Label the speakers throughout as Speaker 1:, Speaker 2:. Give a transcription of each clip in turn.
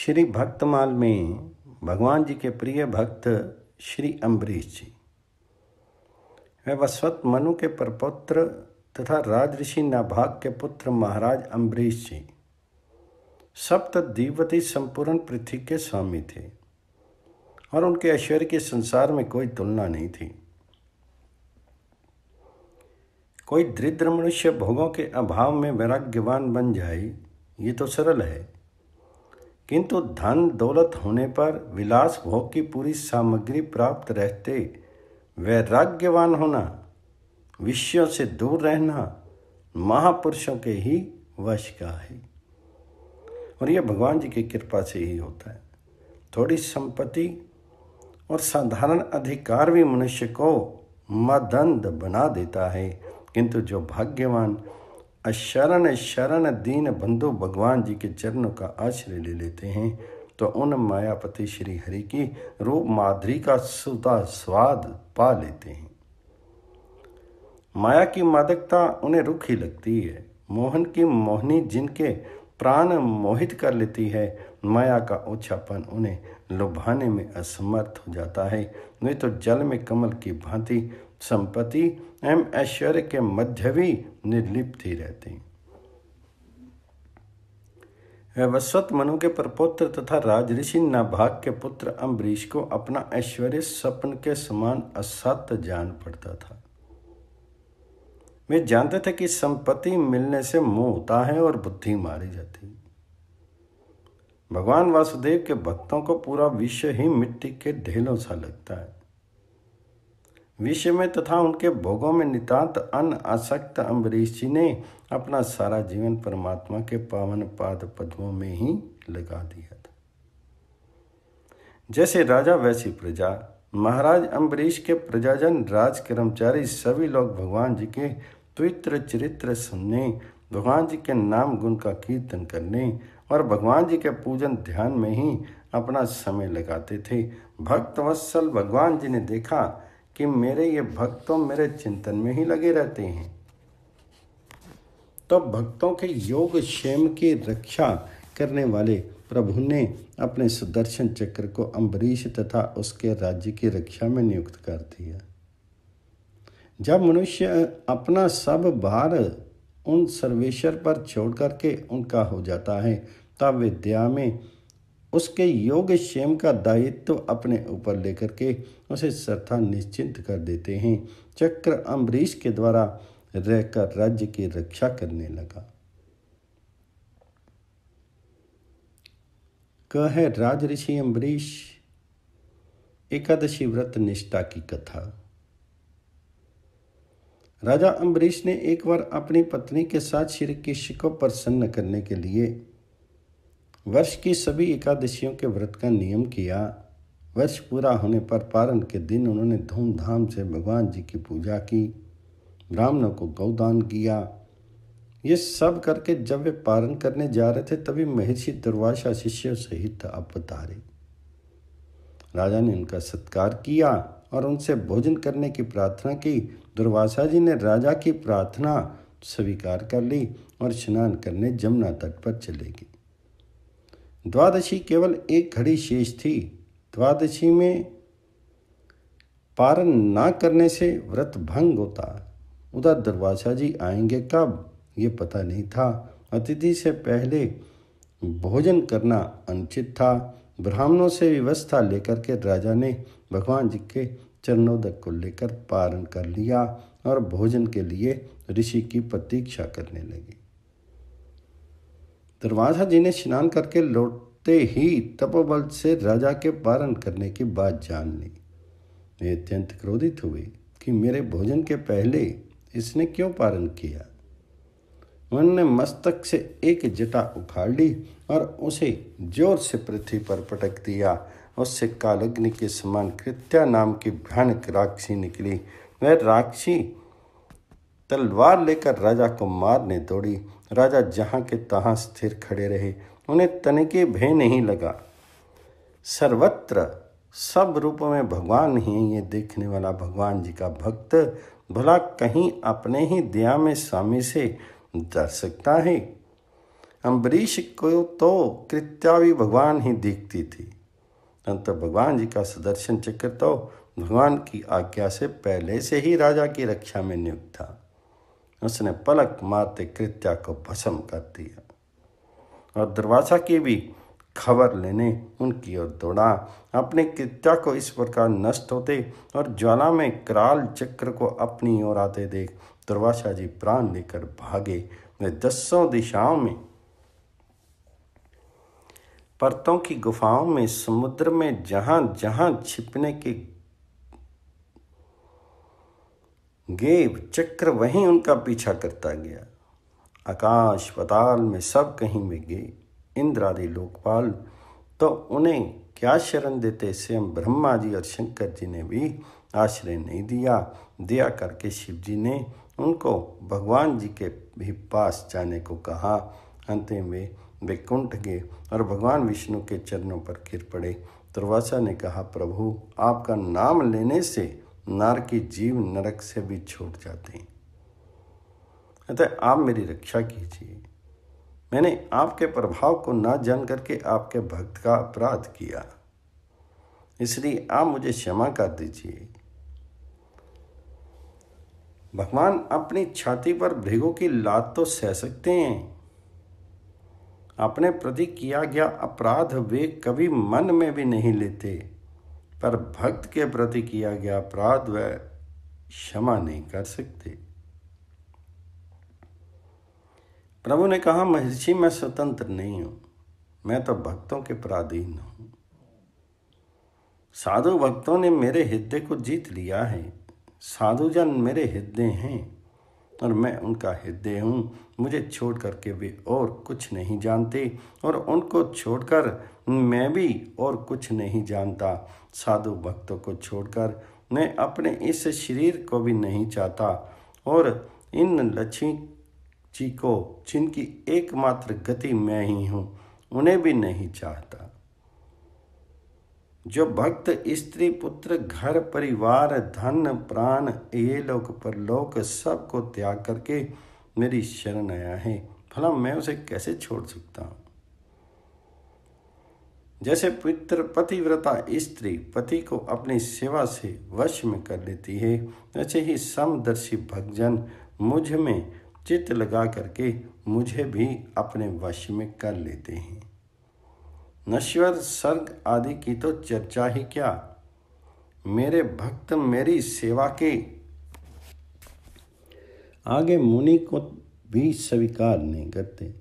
Speaker 1: श्री भक्तमाल में भगवान जी के प्रिय भक्त श्री अम्बरीश जी वे वस्वत मनु के परपौत्र तथा राजऋषि नाभाग के पुत्र महाराज अम्बरीश जी सप्त दीवती संपूर्ण पृथ्वी के स्वामी थे और उनके ऐश्वर्य के संसार में कोई तुलना नहीं थी कोई दृद्र मनुष्य भोगों के अभाव में वैराग्यवान बन जाए ये तो सरल है किंतु धन दौलत होने पर विलास भोग की पूरी सामग्री प्राप्त रहते वैराग्यवान होना विषयों से दूर रहना महापुरुषों के ही वश का है और यह भगवान जी की कृपा से ही होता है थोड़ी संपत्ति और साधारण अधिकार भी मनुष्य को मदंद बना देता है किंतु जो भाग्यवान अशरण शरण दीन बंधु भगवान जी के चरणों का आश्रय ले लेते हैं तो उन मायापति श्री हरि की रूप माधुरी का सुधा स्वाद पा लेते हैं माया की मादकता उन्हें रुखी लगती है मोहन की मोहनी जिनके प्राण मोहित कर लेती है माया का ओछापन उन्हें लुभाने में असमर्थ हो जाता है वे तो जल में कमल की भांति संपत्ति एवं ऐश्वर्य के मध्य भी निर्लिप्त ही हैं वस्वत मनु के प्रपोत्र तथा राजऋषि नाभाग के पुत्र अम्बरीश को अपना ऐश्वर्य स्वप्न के समान असत जान पड़ता था वे जानते थे कि संपत्ति मिलने से मोह होता है और बुद्धि मारी जाती भगवान वासुदेव के भक्तों को पूरा विश्व ही मिट्टी के ढेलों सा लगता है विषय में तथा उनके भोगों में नितांत अन आसक्त अम्बरीश जी ने अपना सारा जीवन परमात्मा के पावन पाद पद्मों में ही लगा दिया था जैसे राजा वैसी प्रजा महाराज अम्बरीश के प्रजाजन राज कर्मचारी सभी लोग भगवान जी के पवित्र चरित्र सुनने भगवान जी के नाम गुण का कीर्तन करने और भगवान जी के पूजन ध्यान में ही अपना समय लगाते थे भक्त वत्सल भगवान जी ने देखा कि मेरे ये भक्त तो मेरे चिंतन में ही लगे रहते हैं तो भक्तों के योग क्षेम की रक्षा करने वाले प्रभु ने अपने सुदर्शन चक्र को अम्बरीश तथा उसके राज्य की रक्षा में नियुक्त कर दिया जब मनुष्य अपना सब भार उन सर्वेश्वर पर छोड़ करके उनका हो जाता है तब विद्या में उसके योग क्षेम का दायित्व तो अपने ऊपर लेकर के उसे श्रद्धा निश्चिंत कर देते हैं चक्र अम्बरीश के द्वारा रहकर राज्य की रक्षा करने लगा कह राज ऋषि अम्बरीश एकादशी व्रत निष्ठा की कथा राजा अम्बरीश ने एक बार अपनी पत्नी के साथ श्री कृष्ण को प्रसन्न करने के लिए वर्ष की सभी एकादशियों के व्रत का नियम किया वर्ष पूरा होने पर पारण के दिन उन्होंने धूमधाम से भगवान जी की पूजा की ब्राह्मणों को गौदान किया ये सब करके जब वे पारण करने जा रहे थे तभी महर्षि दुर्वासा शिष्यों सहित अपतारे राजा ने उनका सत्कार किया और उनसे भोजन करने की प्रार्थना की दुर्वासा जी ने राजा की प्रार्थना स्वीकार कर ली और स्नान करने जमुना तट पर चले गए द्वादशी केवल एक घड़ी शेष थी द्वादशी में पारण ना करने से व्रत भंग होता उधर दरवाजा जी आएंगे कब ये पता नहीं था अतिथि से पहले भोजन करना अनुचित था ब्राह्मणों से व्यवस्था लेकर के राजा ने भगवान जी के चरणोदक को लेकर पारण कर लिया और भोजन के लिए ऋषि की प्रतीक्षा करने लगी दरवाजा जी ने स्नान करके लौटते ही तपोबल से राजा के पारण करने की बात जान ली वे अत्यंत क्रोधित हुए कि मेरे भोजन के पहले इसने क्यों पारण किया उन्होंने मस्तक से एक जटा उखाड़ ली और उसे जोर से पृथ्वी पर पटक दिया उससे कालग्नि के समान कृत्या नाम की भयानक राक्षसी निकली वह राक्षसी तलवार लेकर राजा को मारने दौड़ी राजा जहाँ के तहाँ स्थिर खड़े रहे उन्हें तनिके भय नहीं लगा सर्वत्र सब रूप में भगवान ही ये देखने वाला भगवान जी का भक्त भला कहीं अपने ही दया में स्वामी से डर सकता है अम्बरीश को तो कृत्या भी भगवान ही देखती थी अंत भगवान जी का सुदर्शन चक्र तो भगवान की आज्ञा से पहले से ही राजा की रक्षा में नियुक्त था उसने पलक मारते कृत्या को भस्म कर दिया और दरवाजा की भी खबर लेने उनकी ओर दौड़ा अपने कृत्या को इस प्रकार नष्ट होते और ज्वाला में कराल चक्र को अपनी ओर आते देख दुर्वासा जी प्राण लेकर भागे वे दसों दिशाओं में परतों की गुफाओं में समुद्र में जहां जहां छिपने के गेव चक्र वहीं उनका पीछा करता गया आकाश पताल में सब कहीं में गए इंद्र आदि लोकपाल तो उन्हें क्या शरण देते स्वयं ब्रह्मा जी और शंकर जी ने भी आश्रय नहीं दिया दिया करके शिव जी ने उनको भगवान जी के भी पास जाने को कहा अंत में वे कुंठ गए और भगवान विष्णु के चरणों पर गिर पड़े दुर्वासा ने कहा प्रभु आपका नाम लेने से नार के जीव नरक से भी छूट जाते हैं अतः आप मेरी रक्षा कीजिए मैंने आपके प्रभाव को ना जान करके आपके भक्त का अपराध किया इसलिए आप मुझे क्षमा कर दीजिए भगवान अपनी छाती पर भृगो की लात तो सह सकते हैं अपने प्रति किया गया अपराध वे कभी मन में भी नहीं लेते पर भक्त के प्रति किया गया अपराध वह क्षमा नहीं कर सकते प्रभु ने कहा महर्षि मैं स्वतंत्र नहीं हूं मैं तो भक्तों के पराधीन हूं साधु भक्तों ने मेरे हृदय को जीत लिया है साधुजन मेरे हृदय हैं और मैं उनका हृदय हूँ मुझे छोड़ करके वे और कुछ नहीं जानते और उनको छोड़कर मैं भी और कुछ नहीं जानता साधु भक्तों को छोड़कर मैं अपने इस शरीर को भी नहीं चाहता और इन लक्ष्मी जी को जिनकी एकमात्र गति मैं ही हूँ उन्हें भी नहीं चाहता जो भक्त स्त्री पुत्र घर परिवार धन प्राण ये लोक परलोक को त्याग करके मेरी शरण आया है भला मैं उसे कैसे छोड़ सकता हूँ जैसे पित्र पतिव्रता स्त्री पति को अपनी सेवा से वश में कर लेती है वैसे ही समदर्शी भक्तजन मुझ में चित्त लगा करके मुझे भी अपने वश में कर लेते हैं नश्वर सर्ग आदि की तो चर्चा ही क्या मेरे भक्त मेरी सेवा के आगे मुनि को भी स्वीकार नहीं करते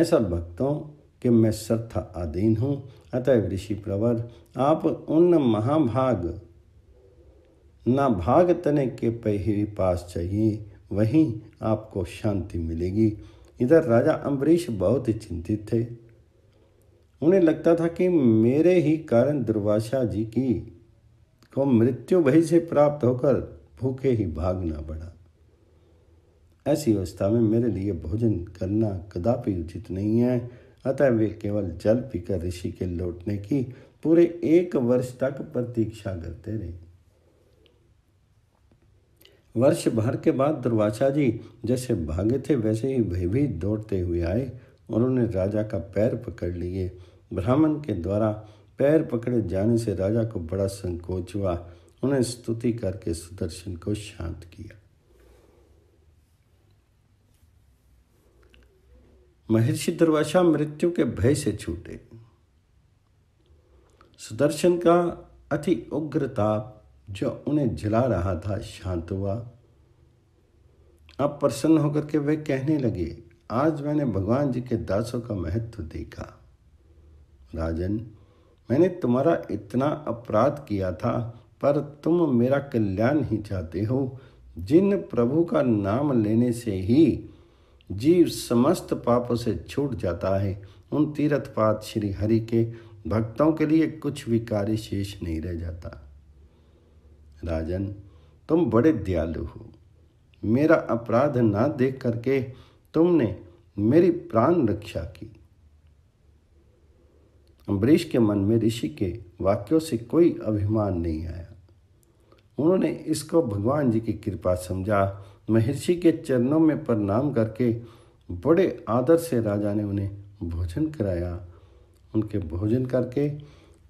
Speaker 1: ऐसा भक्तों के मैं श्रद्धा अधीन हूँ अतः ऋषि प्रवर आप उन महाभाग ना भाग तने के पहरी पास चाहिए वहीं आपको शांति मिलेगी इधर राजा अम्बरीश बहुत ही चिंतित थे उन्हें लगता था कि मेरे ही कारण दुर्वासा जी की को मृत्यु भय से प्राप्त होकर भूखे ही भागना पड़ा ऐसी अवस्था में मेरे लिए भोजन करना कदापि उचित नहीं है अतः वे केवल जल पीकर ऋषि के लौटने की पूरे एक वर्ष तक प्रतीक्षा करते रहे वर्ष भर के बाद दुर्वासा जी जैसे भागे थे वैसे ही भयभीत दौड़ते हुए आए और उन्हें राजा का पैर पकड़ लिए ब्राह्मण के द्वारा पैर पकड़े जाने से राजा को बड़ा संकोच हुआ उन्हें स्तुति करके सुदर्शन को शांत किया महर्षि दुर्वाशा मृत्यु के भय से छूटे सुदर्शन का अति उग्र ताप जो उन्हें जला रहा था शांत हुआ अब प्रसन्न होकर के वे कहने लगे आज मैंने भगवान जी के दासों का महत्व देखा राजन मैंने तुम्हारा इतना अपराध किया था पर तुम मेरा कल्याण ही चाहते हो जिन प्रभु का नाम लेने से ही जीव समस्त पापों से छूट जाता है उन तीर्थपात श्री हरि के भक्तों के लिए कुछ भी कार्य शेष नहीं रह जाता राजन तुम बड़े दयालु हो मेरा अपराध ना देख करके तुमने मेरी प्राण रक्षा की अम्बरीश के मन में ऋषि के वाक्यों से कोई अभिमान नहीं आया उन्होंने इसको भगवान जी की कृपा समझा महर्षि के चरणों में प्रणाम करके बड़े आदर से राजा ने उन्हें भोजन कराया उनके भोजन करके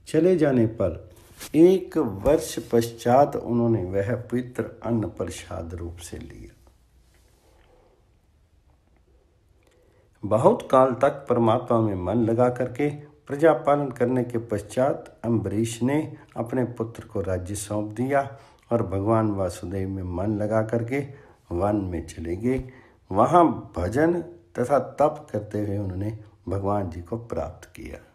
Speaker 1: चले जाने पर एक वर्ष पश्चात उन्होंने वह पवित्र अन्न प्रसाद रूप से लिया बहुत काल तक परमात्मा में मन लगा करके प्रजा पालन करने के पश्चात अम्बरीश ने अपने पुत्र को राज्य सौंप दिया और भगवान वासुदेव में मन लगा करके वन में चले गए वहाँ भजन तथा तप करते हुए उन्होंने भगवान जी को प्राप्त किया